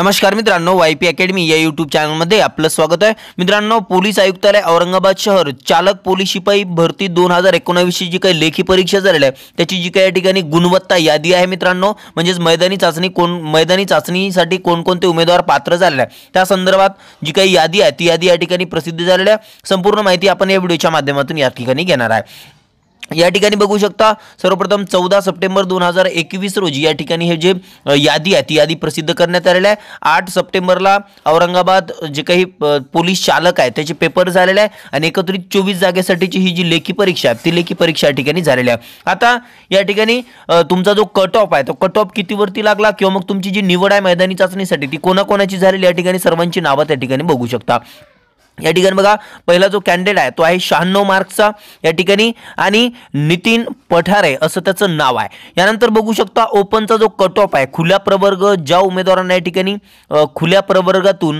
नमस्कार मित्रांनो Y P academy या युट्यूब चॅनलमध्ये आपलं स्वागत आहे मित्रांनो पोलीस आयुक्तालय औरंगाबाद शहर चालक पोलीस शिपाई भरती दोन हजार एकोणावीसची जी काही लेखी परीक्षा झालेली आहे त्याची जी काही या ठिकाणी गुणवत्ता यादी आहे मित्रांनो म्हणजेच मैदानी चाचणी कोण मैदानी चाचणीसाठी कोणकोणते उमेदवार पात्र झालेले आहे त्या संदर्भात जी काही यादी आहे ती यादी या ठिकाणी प्रसिद्ध झालेली आहे संपूर्ण माहिती आपण या व्हिडिओच्या माध्यमातून या ठिकाणी घेणार आहे या ठिकाणी बघू शकता सर्वप्रथम चौदा सप्टेंबर दोन हजार एकवीस रोजी या ठिकाणी हे जे यादी आहे ती यादी प्रसिद्ध करण्यात आलेली आहे आठ सप्टेंबरला औरंगाबाद जे काही पोलीस चालक आहे त्याचे पेपर झालेले आहे आणि एकत्रित चोवीस जागेसाठीची ही जी लेखी परीक्षा आहे ती लेखी परीक्षा या ठिकाणी झालेली आहे आता या ठिकाणी तुमचा जो कट ऑफ आहे तो कट ऑफ कितीवरती लागला किंवा मग तुमची जी निवड आहे मैदानी चाचणीसाठी ती कोणाकोणाची झालेली या ठिकाणी सर्वांची नावं त्या ठिकाणी बघू शकता या ठिकाणी बघा पहिला जो कॅन्डिडेट आहे तो आहे शहाण्णव मार्क्सचा या ठिकाणी आणि नितीन पठारे असं त्याचं नाव आहे यानंतर बघू शकता ओपनचा जो कट ऑफ आहे खुल्या प्रवर्ग ज्या उमेदवारांना या ठिकाणी खुल्या प्रवर्गातून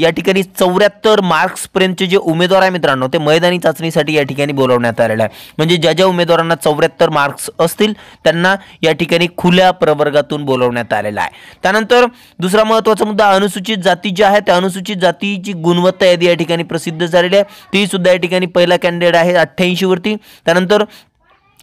या ठिकाणी चौऱ्याहत्तर मार्क्सपर्यंतचे जे उमेदवार आहे मित्रांनो ते मैदानी चाचणीसाठी या ठिकाणी बोलवण्यात आलेलं आहे म्हणजे ज्या ज्या उमेदवारांना चौऱ्याहत्तर मार्क्स असतील त्यांना या ठिकाणी खुल्या प्रवर्गातून बोलवण्यात आलेला आहे त्यानंतर दुसरा महत्त्वाचा मुद्दा अनुसूचित जाती ज्या आहे त्या अनुसूचित जातीची गुणवत्ता यादी या ठिकाणी प्रसिद्ध झालेली आहे ती सुद्धा या ठिकाणी पहिला कॅन्डिडेट आहे अठ्ठ्याऐंशी वरती त्यानंतर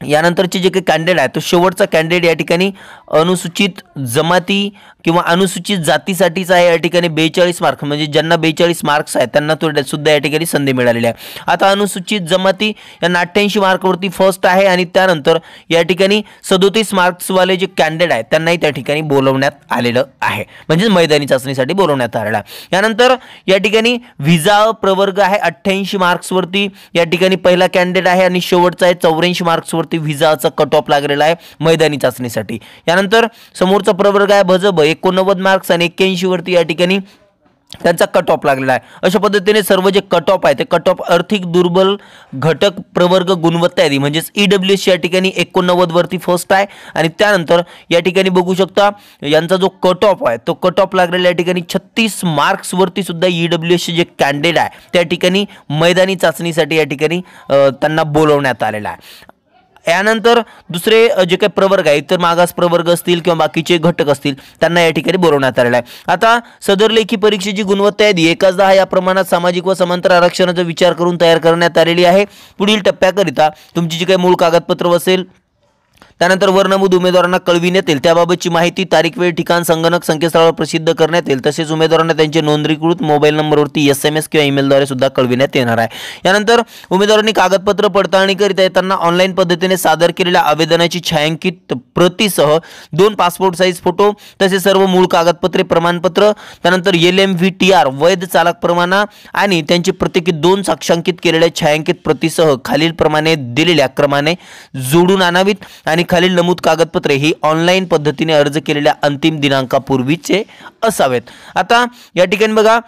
यानंतरचे जे काही कॅन्डिडेट आहे तो शेवटचा कॅन्डिडेट या ठिकाणी अनुसूचित जमाती किंवा अनुसूचित जातीसाठीचा आहे या ठिकाणी बेचाळीस मार्क म्हणजे ज्यांना बेचाळीस मार्क्स आहेत त्यांना तो सुद्धा या ठिकाणी संधी मिळालेली आहे आता अनुसूचित जमाती यांना अठ्ठ्याऐंशी मार्कवरती फर्स्ट आहे आणि त्यानंतर या ठिकाणी सदोतीस मार्क्सवाले जे कॅन्डिडेट आहेत त्यांनाही त्या ठिकाणी बोलवण्यात आलेलं आहे म्हणजेच मैदानी चाचणीसाठी बोलवण्यात आलेला आहे यानंतर या ठिकाणी व्हिजा प्रवर्ग आहे अठ्ठ्याऐंशी मार्क्सवरती या ठिकाणी पहिला कॅन्डिडेट आहे आणि शेवटचा आहे चौऱ्याऐंशी मार्क्सवर व्हिजाचा कट ऑफ लागलेला आहे मैदानी चाचणीसाठी यानंतर समोरचा प्रवर्ग आहे भजब एकोणनव्वद मार्क्स आणि वरती या ठिकाणी त्यांचा कट ऑफ लागलेला आहे अशा पद्धतीने सर्व जे कट ऑफ आहे ते कट ऑफ आर्थिक दुर्बल घटक प्रवर्ग गुणवत्ता यादी म्हणजेच ई e डब्ल्यू या ठिकाणी एकोणनव्वद वरती फर्स्ट आहे आणि त्यानंतर या ठिकाणी बघू शकता यांचा जो कट ऑफ आहे तो कट ऑफ लागलेला या ठिकाणी छत्तीस मार्क्सवरती सुद्धा E e W J candidate आहे त्या ठिकाणी मैदानी चाचणीसाठी या ठिकाणी त्यांना बोलवण्यात आलेला आहे यानंतर दुसरे जे काही प्रवर्ग आहेत तर मागास प्रवर्ग असतील किंवा बाकीचे घटक असतील त्यांना या ठिकाणी बोलवण्यात आलेला आहे आता सदर लेखी परीक्षेची गुणवत्ता यादी एकाच दहा या प्रमाणात सामाजिक व समांतर आरक्षणाचा विचार करून तयार करण्यात आलेली आहे पुढील टप्प्याकरिता तुमची जी काही मूळ कागदपत्र असेल त्यानंतर वर्णमुद उमेदवारांना कळविण्यात येईल त्याबाबतची माहिती तारीख वेळ ठिकाण संगणक संकेतस्थळावर प्रसिद्ध करण्यात येईल तसेच उमेदवारांना त्यांचे नोंदणीकृत मोबाईल नंबरवरती एस एम एस किंवा ईमेलद्वारे सुद्धा कळविण्यात येणार आहे यानंतर उमेदवारांनी कागदपत्र पडताळणी करीत येताना ऑनलाईन पद्धतीने सादर केलेल्या आवेदनाची छायांकित प्रतीसह दोन पासपोर्ट साईज फोटो तसेच सर्व मूळ कागदपत्रे प्रमाणपत्र त्यानंतर L M V T R वैध चालक परवाना आणि त्यांची प्रत्येकी दोन साक्षांकित केलेल्या छायांकित प्रतीसह प्रमाणे दिलेल्या क्रमाने जोडून आणावीत आणि खालील नमूद कागदपत्रे ही ऑनलाईन पद्धतीने अर्ज केलेल्या अंतिम दिनांकापूर्वीचे असावेत आता या ठिकाणी बघा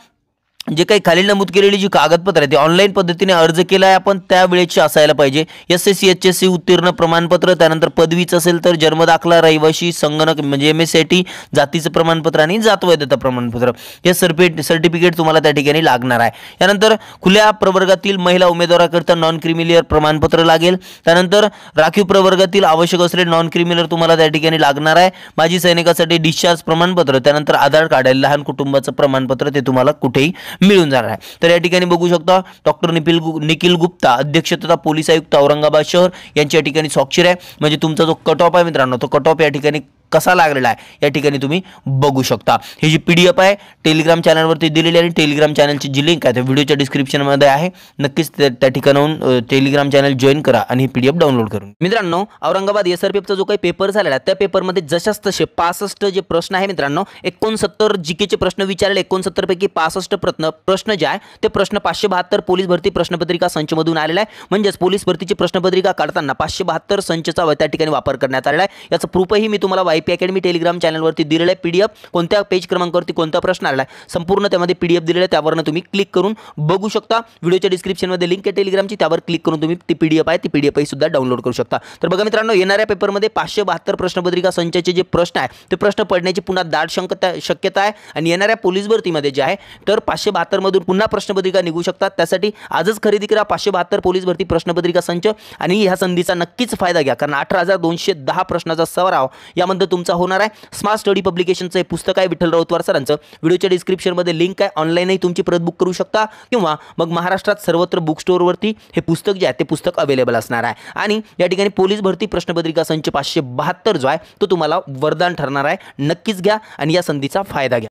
जे काही खालील नमूद केलेली जी कागदपत्र आहे ते ऑनलाईन पद्धतीने अर्ज केला आहे आपण त्यावेळेची असायला पाहिजे S S C H S C उत्तीर्ण प्रमाणपत्र त्यानंतर पदवीच असेल तर जन्मदाखला रहिवाशी संगणक म्हणजे एम एस सी टी जातीचं प्रमाणपत्र आणि वैधता प्रमाणपत्र हे सर्टिफिकेट सर्टिफिकेट तुम्हाला त्या ठिकाणी लागणार आहे यानंतर खुल्या प्रवर्गातील महिला उमेदवाराकरता नॉन क्रिमिलियर प्रमाणपत्र लागेल त्यानंतर राखीव प्रवर्गातील आवश्यक असलेले नॉन क्रिमिलियर तुम्हाला त्या ठिकाणी लागणार आहे माजी सैनिकासाठी डिस्चार्ज प्रमाणपत्र त्यानंतर आधार कार्ड आहे लहान कुटुंबाचं प्रमाणपत्र ते तुम्हाला कुठेही मिळून जाणार आहे तर या ठिकाणी बघू शकता डॉक्टर निपिल गु निखिल गुप्ता अध्यक्ष तथा पोलीस आयुक्त औरंगाबाद शहर यांच्या ठिकाणी स्वाक्षरी आहे म्हणजे तुमचा जो कट ऑफ आहे मित्रांनो तो कट ऑफ या ठिकाणी कसा लागलेला आहे या ठिकाणी तुम्ही बघू शकता ही जी पी डी एफ आहे टेलिग्राम चॅनलवरती दिलेली आणि टेलिग्राम चॅनलची जी लिंक आहे त्या व्हिडिओच्या डिस्क्रिप्शनमध्ये आहे नक्कीच त्या ठिकाणाहून टेलिग्राम चॅनल जॉईन करा आणि ही पी डी एफ डाउनलोड करून मित्रांनो औरंगाबाद एस आर पी एफचा जो काही पेपर झालेला आहे त्या पेपरमध्ये जशाच तसे पासष्ट जे प्रश्न आहे मित्रांनो एकोणसत्तर जीकेचे केचे प्रश्न विचारले एकोणसत्तरपैकी पासष्ट प्रश्न प्रश्न जे आहे ते प्रश्न पाचशे बहात्तर पोलीस भरती प्रश्नपत्रिका संचमधून आलेला आहे म्हणजेच पोलीस भरतीची प्रश्नपत्रिका काढताना पाचशे बहात्तर संचचा त्या ठिकाणी वापर करण्यात आलेला आहे याचं प्रूफही मी तुम्हाला आय पी अकॅडमी टेलिग्राम चॅनलवरती दिलेला आहे पी डी एफ कोणत्या पेज क्रमांकावरती कोणता प्रश्न आला संपूर्ण त्यामध्ये पी डी एफ दिलेला आहे त्यावरनं तुम्ही क्लिक करून बघू शकता व्हिडिओच्या डिस्क्रिप्शनमध्ये लिंक आहे टेलिग्रामची त्यावर क्लिक करून तुम्ही ती पी डी एफ आहे ती पी डी सुद्धा डाउनलोड करू शकता तर बघा मित्रांनो येणाऱ्या पेपरमध्ये पाचशे बहात्तर प्रश्नपत्रिका संचाचे जे प्रश्न आहे ते प्रश्न पडण्याची पुन्हा दाट शंकता शक्यता आहे आणि येणाऱ्या पोलीस भरतीमध्ये जे आहे तर पाचशे बहात्तरमधून पुन्हा प्रश्नपत्रिका निघू शकतात त्यासाठी आजच खरेदी करा पाचशे बहात्तर पोलीस भरती प्रश्नपत्रिका संच आणि ह्या संधीचा नक्कीच फायदा घ्या कारण अठरा हजार दोनशे दहा प्रश्नाचा सराव यामध्ये तुमचा होणार आहे स्मार्ट स्टडी पब्लिकेशनचं हे पुस्तक आहे विठ्ठल राऊतवार सरांचं व्हिडिओच्या डिस्क्रिप्शनमध्ये लिंक आहे ऑनलाईनही तुमची प्रत बुक करू शकता किंवा मग महाराष्ट्रात सर्वत्र बुक स्टोअरवरती हे पुस्तक जे आहे ते पुस्तक अवेलेबल असणार आहे आणि या ठिकाणी पोलीस भरती प्रश्नपत्रिका संच पाचशे बहात्तर जो आहे तो तुम्हाला वरदान ठरणार आहे नक्कीच घ्या आणि या संधीचा फायदा घ्या